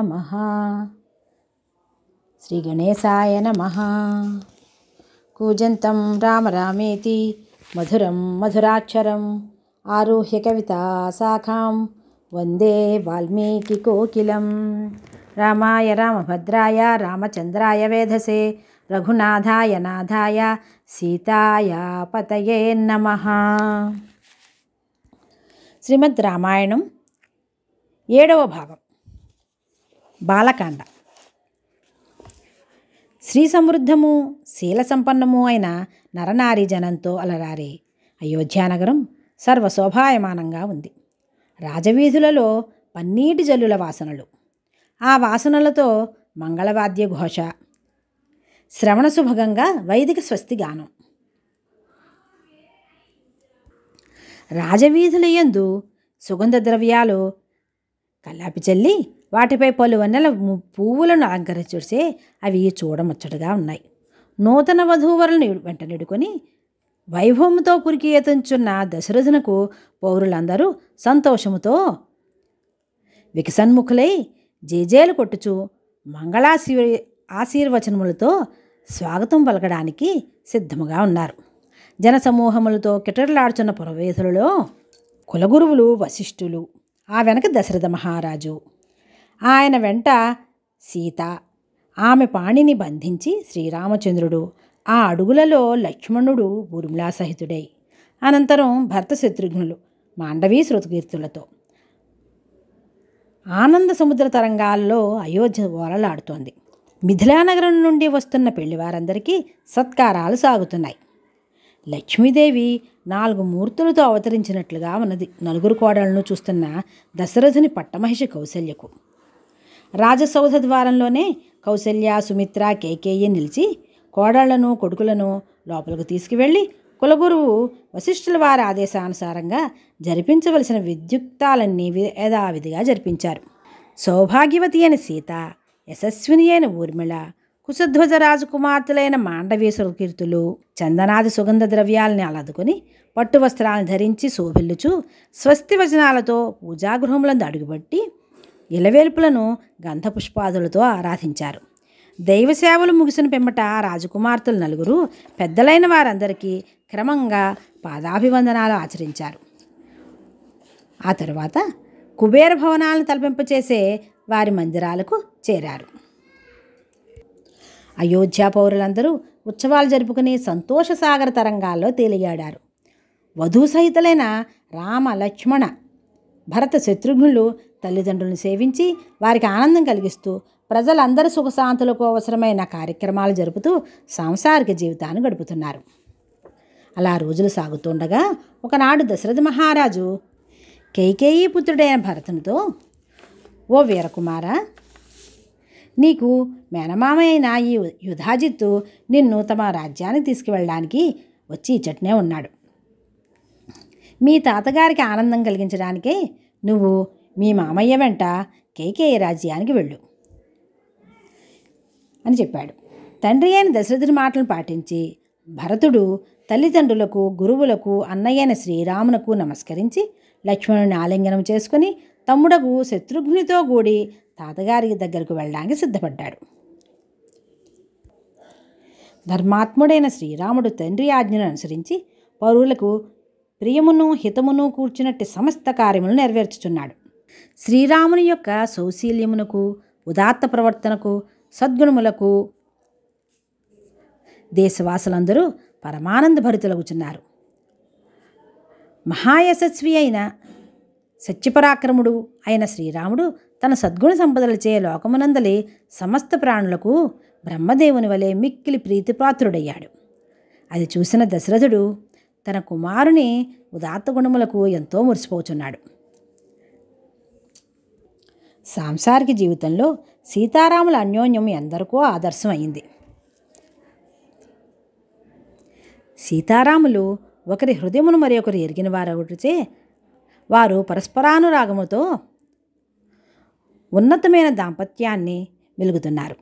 నమ శ్రీ గణేశాయ నమ కూజంతం రామరామేతి మధురం మధురాక్షరం ఆరుహ్య కవిత శాఖాం వందే వాల్మీకి కోకిలం రామాయ రామభద్రాయ రామచంద్రాయ వేధసే రఘునాథాయ నాథాయ సీతాయ పతయే నమ శ్రీమద్ రామాయణం ఏడవ భాగం బాలకాండ శ్రీ సమృద్ధము శీల సంపన్నము అయిన నరనారి జనంతో అలరారే అయోధ్యానగరం సర్వశోభాయమానంగా ఉంది రాజవీధులలో పన్నీటి జల్లుల వాసనలు ఆ వాసనలతో మంగళవాద్య ఘోష శ్రవణ శుభగంగా వైదిక స్వస్తి గానం రాజవీధులయందు సుగంధ ద్రవ్యాలు కల్లాపి చల్లి వాటిపై పలు వన్నెల పువ్వులను అలంకరించుడిసే అవి చూడముచ్చటగా ఉన్నాయి నూతన వధూవరులను వెంటనిడుకొని వైభవంతో పురికి ఎతుంచున్న దశరథునకు పౌరులందరూ సంతోషముతో వికసన్ముఖులై జేజేలు కొట్టుచు మంగళాశీ ఆశీర్వచనములతో స్వాగతం పలకడానికి సిద్ధముగా ఉన్నారు జనసమూహములతో కిటరలాడుచున్న పురవేధులలో కులగురువులు వశిష్ఠులు ఆ వెనక దశరథ మహారాజు ఆయన వెంట సీత ఆమె పాణిని బంధించి శ్రీరామచంద్రుడు ఆ అడుగులలో లక్ష్మణుడు సహితుడై అనంతరం భర్త శత్రుఘ్నులు మాండవీ శృతకీర్తులతో ఆనంద సముద్ర తరంగాల్లో అయోధ్య ఓలలాడుతోంది మిథిలానగరం నుండి వస్తున్న పెళ్లివారందరికీ సత్కారాలు సాగుతున్నాయి లక్ష్మీదేవి నాలుగు మూర్తులతో అవతరించినట్లుగా ఉన్నది నలుగురు కోడలను చూస్తున్న దశరథుని పట్టమహిషి కౌశల్యకు రాజసౌధ ద్వారంలోనే కౌశల్య సుమిత్ర కేకేయ నిలిచి కోడళ్లను కొడుకులను లోపలికి తీసుకువెళ్ళి కులగురువు వశిష్ఠుల వారి ఆదేశానుసారంగా జరిపించవలసిన విద్యుక్తాలన్నీ యథావిధిగా జరిపించారు సౌభాగ్యవతి అయిన సీత యశస్విని అయిన ఊర్మిళ కుశధ్వజ రాజకుమార్తెలైన మాండవేశ్వర కీర్తులు చందనాది సుగంధ ద్రవ్యాలని అలదుకొని పట్టు వస్త్రాలను ధరించి శోభిల్లుచు స్వస్తి వచనాలతో పూజాగృహములందు అడుగుబట్టి ఇలవేల్పులను గంధపుష్పాదులతో ఆరాధించారు దైవసేవలు ముగిసిన పిమ్మట రాజకుమార్తెలు నలుగురు పెద్దలైన వారందరికీ క్రమంగా పాదాభివందనాలు ఆచరించారు ఆ తరువాత కుబేర భవనాలను తలపింపచేసే వారి మందిరాలకు చేరారు అయోధ్య పౌరులందరూ ఉత్సవాలు జరుపుకుని సంతోష సాగర తరంగాల్లో తేలియాడారు వధూ సహితులైన రామ లక్ష్మణ భరత శత్రుఘ్నులు తల్లిదండ్రులను సేవించి వారికి ఆనందం కలిగిస్తూ ప్రజలందరి సుఖశాంతులకు అవసరమైన కార్యక్రమాలు జరుపుతూ సాంసారిక జీవితాన్ని గడుపుతున్నారు అలా రోజులు సాగుతుండగా ఒకనాడు దశరథ మహారాజు కైకేయీ పుత్రుడైన భరతునితో ఓ వీరకుమార నీకు మేనమామ అయిన ఈ యుధాజిత్తు నిన్ను తమ రాజ్యానికి తీసుకువెళ్ళడానికి వచ్చి ఇచ్చట్నే ఉన్నాడు మీ తాతగారికి ఆనందం కలిగించడానికే నువ్వు మీ మామయ్య వెంట కేకేయ రాజ్యానికి వెళ్ళు అని చెప్పాడు తండ్రి అయిన దశరథుని మాటలను పాటించి భరతుడు తల్లిదండ్రులకు గురువులకు అన్నయ్యైన శ్రీరామునకు నమస్కరించి లక్ష్మణుని ఆలింగనం చేసుకుని తమ్ముడకు శత్రుఘ్నితో కూడి తాతగారి దగ్గరకు వెళ్ళడానికి సిద్ధపడ్డాడు ధర్మాత్ముడైన శ్రీరాముడు తండ్రి ఆజ్ఞను అనుసరించి పౌరులకు ప్రియమును హితమును కూర్చున్నట్టు సమస్త కార్యములు నెరవేర్చుచున్నాడు శ్రీరాముని యొక్క సౌశీల్యమునకు ఉదాత్త ప్రవర్తనకు సద్గుణములకు దేశవాసులందరూ పరమానంద భరితులగుచున్నారు మహాయశస్వి అయిన సత్యపరాక్రముడు అయిన శ్రీరాముడు తన సద్గుణ సంపదలచే లోకమునందలి సమస్త ప్రాణులకు బ్రహ్మదేవుని వలె మిక్కిలి ప్రీతిపాత్రుడయ్యాడు అది చూసిన దశరథుడు తన కుమారుని ఉదాత్త గుణములకు ఎంతో మురిసిపోచున్నాడు సాంసారిక జీవితంలో సీతారాముల అన్యోన్యం ఎందరికో ఆదర్శమైంది సీతారాములు ఒకరి హృదయమును మరి ఒకరు ఎరిగిన వారొకటిచే వారు పరస్పరానురాగముతో ఉన్నతమైన దాంపత్యాన్ని వెలుగుతున్నారు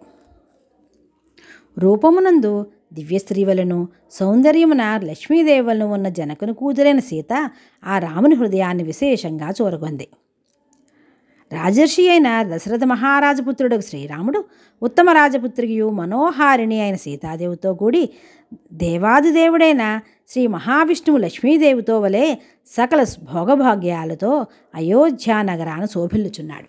రూపమునందు దివ్య స్త్రీవలను సౌందర్యమున లక్ష్మీదేవులను ఉన్న జనకును కూతురైన సీత ఆ రాముని హృదయాన్ని విశేషంగా చూరగొంది రాజర్షి అయిన దశరథ మహారాజపుత్రుడు శ్రీరాముడు ఉత్తమ రాజపుత్రియు మనోహారిణి అయిన సీతాదేవితో కూడి దేవాదిదేవుడైన శ్రీ మహావిష్ణువు లక్ష్మీదేవితో వలె సకల భోగభాగ్యాలతో అయోధ్య నగరాన్ని శోభిల్లుచున్నాడు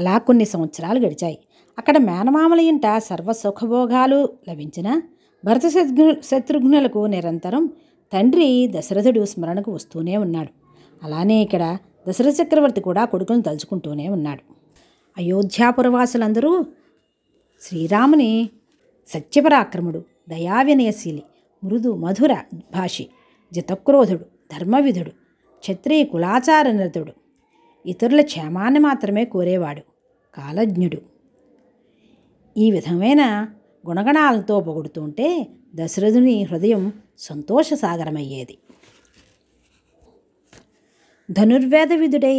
అలా కొన్ని సంవత్సరాలు గడిచాయి అక్కడ మేనమామల ఇంట సర్వ సుఖభోగాలు లభించిన భరత శత్రుఘ్నులకు నిరంతరం తండ్రి దశరథుడు స్మరణకు వస్తూనే ఉన్నాడు అలానే ఇక్కడ దశరథ చక్రవర్తి కూడా కొడుకును తలుచుకుంటూనే ఉన్నాడు అయోధ్యాపురవాసులందరూ శ్రీరాముని సత్యపరాక్రముడు దయావినయశీలి మృదు మధుర భాషి జితక్రోధుడు ధర్మవిధుడు క్షత్రియ కులాచార నిరతుడు ఇతరుల క్షేమాన్ని మాత్రమే కోరేవాడు కాలజ్ఞుడు ఈ విధమైన గుణగణాలతో పొగుడుతుంటే దశరథుని హృదయం సంతోషసాగరమయ్యేది ధనుర్వేద విధుడై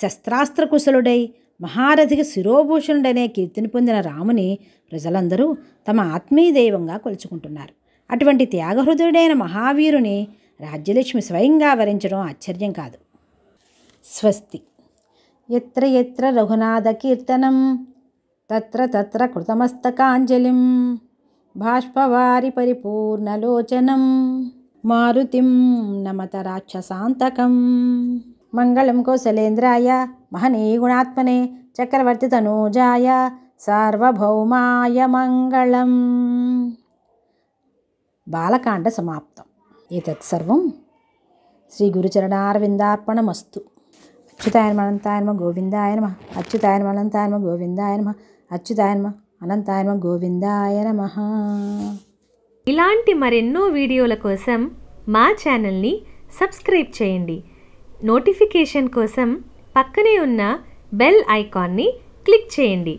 శస్త్రాస్త్ర కుశలుడై మహారథికి శిరోభూషణుడనే కీర్తిని పొందిన రాముని ప్రజలందరూ తమ ఆత్మీయ దైవంగా కొలుచుకుంటున్నారు అటువంటి త్యాగహృదయుడైన మహావీరుని రాజ్యలక్ష్మి స్వయంగా వరించడం ఆశ్చర్యం కాదు స్వస్తి ఎత్ర ఎత్ర రఘునాథ కీర్తనం తత్ర తత్ర కృతమస్తకాంజలిం బాష్పవారి పరిపూర్ణలోచనం మారుతిం నమత రాక్షసాంతకం మంగళం కోసలేంద్రాయ మహనీ గుణాత్మనే చక్రవర్తి తనూజాయ సార్వభౌమాయ మంగళం బాలకాండ సమాప్తం ఏతత్సర్వం సర్వం శ్రీ గురుచరణారవిందార్పణమస్తు అచ్యుతాయనమ అనంతాయనమ గోవిందాయనమ అచ్యుతాయనమ అనంతాయనమ గోవిందాయనమ అచ్యుతాయనమ అనంతాయనమ గోవిందాయ నమ ఇలాంటి మరెన్నో వీడియోల కోసం మా ఛానల్ని సబ్స్క్రైబ్ చేయండి నోటిఫికేషన్ కోసం పక్కనే ఉన్న బెల్ ఐకాన్ని క్లిక్ చేయండి